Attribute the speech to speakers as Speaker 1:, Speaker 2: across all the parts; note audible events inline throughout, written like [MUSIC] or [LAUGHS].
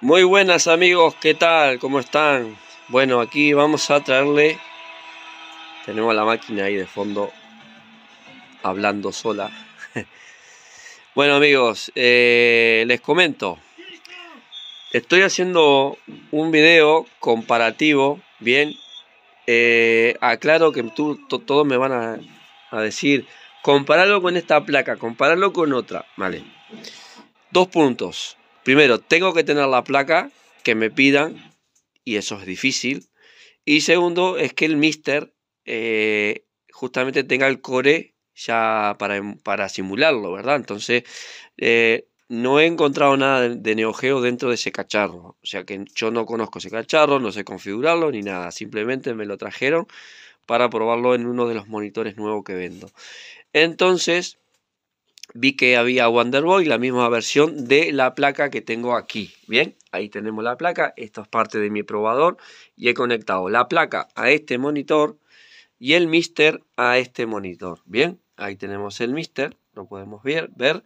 Speaker 1: Muy buenas amigos, ¿qué tal? ¿Cómo están? Bueno, aquí vamos a traerle, tenemos la máquina ahí de fondo hablando sola. [LAUGHS] bueno amigos, eh, les comento, estoy haciendo un video comparativo, bien, eh, aclaro que todos me van a, a decir, compararlo con esta placa, compararlo con otra, vale. Dos puntos primero, tengo que tener la placa que me pidan y eso es difícil. Y segundo, es que el mister eh, justamente tenga el core ya para, em, simularlo, ¿verdad? Entonces, eh, no he encontrado nada de, neogeo dentro de ese cacharro. O sea que yo no conozco ese cacharro, no sé configurarlo ni nada. Simplemente me lo trajeron para probarlo en uno de los monitores nuevos que vendo. Entonces, vi que había Wonderboy, la misma versión de la placa que tengo aquí. Bien, ahí tenemos la placa, esto es parte de mi probador y he conectado la placa a este monitor y el Mister a este monitor. Bien, ahí tenemos el Mister, lo podemos ver. ver.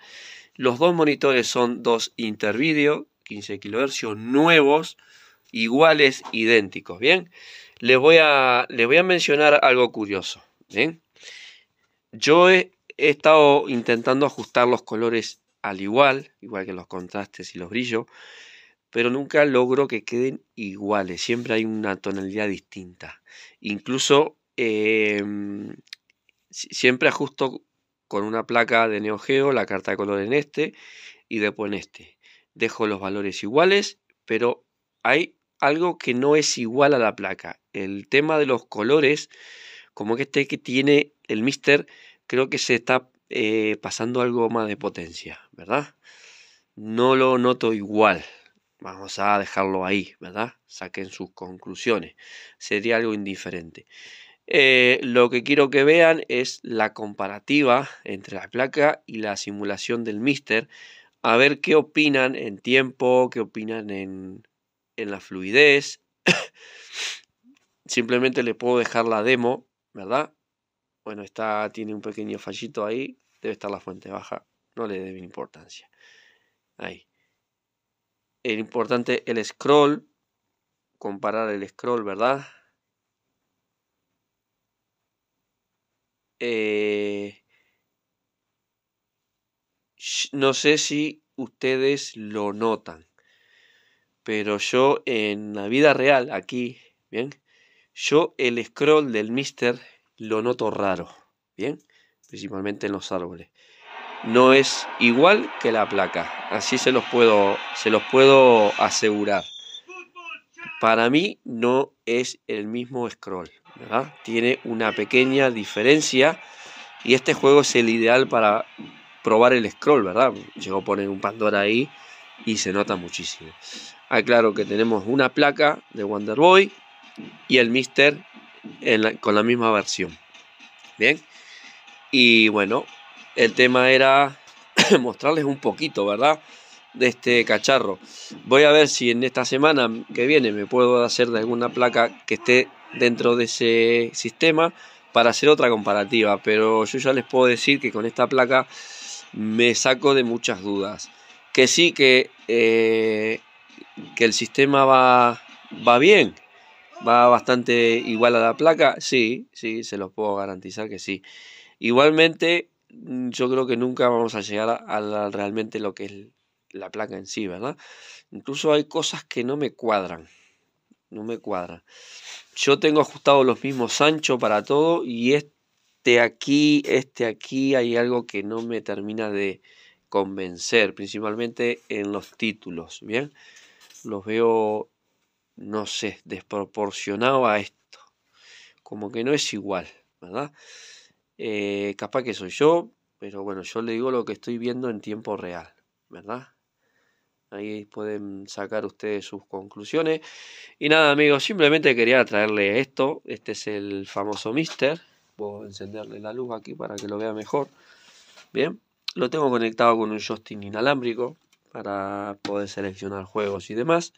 Speaker 1: Los dos monitores son dos intervideo, 15 kHz nuevos, iguales, idénticos. Bien, les voy a, les voy a mencionar algo curioso. Bien, yo he he estado intentando ajustar los colores al igual, igual que los contrastes y los brillos, pero nunca logro que queden iguales, siempre hay una tonalidad distinta. Incluso em, siempre ajusto con una placa de Neo la carta de color en este y después en este. Dejo los valores iguales, pero hay algo que no es igual a la placa. El tema de los colores, como que este que tiene el Mister, creo que se está eh, pasando algo más de potencia, ¿verdad? No lo noto igual. Vamos a dejarlo ahí, ¿verdad? Saquen sus conclusiones. Sería algo indiferente. Eh, lo que quiero que vean es la comparativa entre la placa y la simulación del Mister. A ver qué opinan en tiempo, qué opinan en, en la fluidez. [COUGHS] Simplemente le puedo dejar la demo, ¿verdad? Bueno, esta tiene un pequeño fallito ahí. Debe estar la fuente baja. No le debe importancia. Ahí. El importante, el scroll. Comparar el scroll, ¿verdad? Eh, no sé si ustedes lo notan. Pero yo en la vida real, aquí, ¿bien? Yo el scroll del Mister lo noto raro, ¿bien? Principalmente en los árboles. No es igual que la placa, así se los puedo, se los puedo asegurar. Para mí no es el mismo scroll, ¿verdad? Tiene una pequeña diferencia y este juego es el ideal para probar el scroll, ¿verdad? Llegó a poner un Pandora ahí y se nota muchísimo. Aclaro que tenemos una placa de Wonder Boy y el Mister con la misma versión. Bien, y bueno, el tema era [CLEARS THROAT] mostrarles un poquito, ¿verdad? De este cacharro. Voy a ver si en esta semana que viene me puedo hacer de alguna placa que esté dentro de ese sistema para hacer otra comparativa, pero yo ya les puedo decir que con esta placa me saco de muchas dudas. Que sí que, eh, que el sistema va, va bien, va bastante igual a la placa, sí, sí, se los puedo garantizar que sí. Igualmente, mm, yo creo que nunca vamos a llegar a, realmente lo que es la placa en sí, ¿verdad? Incluso hay cosas que no me cuadran, no me cuadran. Yo tengo ajustado los mismos ancho para todo y este aquí, este aquí, hay algo que no me termina de convencer, principalmente en los títulos, ¿bien? Los veo no sé, desproporcionado a esto. Como que no es igual, ¿verdad? Eh, capaz que soy yo, pero bueno, yo le digo lo que estoy viendo en tiempo real, ¿verdad? Ahí pueden sacar ustedes sus conclusiones. Y nada, amigos, simplemente quería traerle esto. Este es el famoso Mister. Voy a encenderle la luz aquí para que lo vea mejor. Bien, lo tengo conectado con un joystick inalámbrico para poder seleccionar juegos y demás.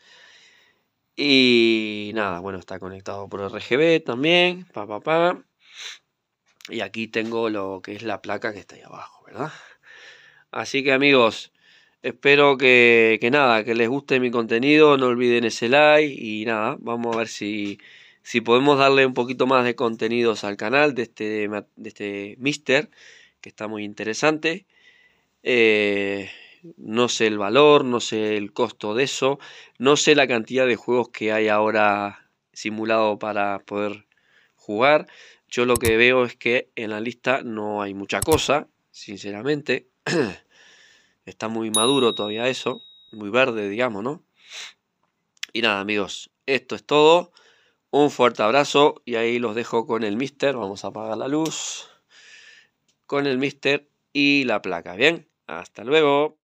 Speaker 1: Y nada, bueno, está conectado por RGB también. Pa, Y aquí tengo lo que es la placa que está ahí abajo, ¿verdad? Así que amigos, espero que, que nada, que les guste mi contenido. No olviden ese like y nada, vamos a ver si, si podemos darle un poquito más de contenidos al canal de este, de este Mister, que está muy interesante. Eh, no sé el valor, no sé el costo de eso, no sé la cantidad de juegos que hay ahora simulado para poder jugar. Yo lo que veo es que en la lista no hay mucha cosa, sinceramente. [CLEARS THROAT] Está muy maduro todavía eso, muy verde, digamos, ¿no? Y nada, amigos, esto es todo. Un fuerte abrazo y ahí los dejo con el mister. Vamos a apagar la luz. Con el mister y la placa, ¿bien? Hasta luego.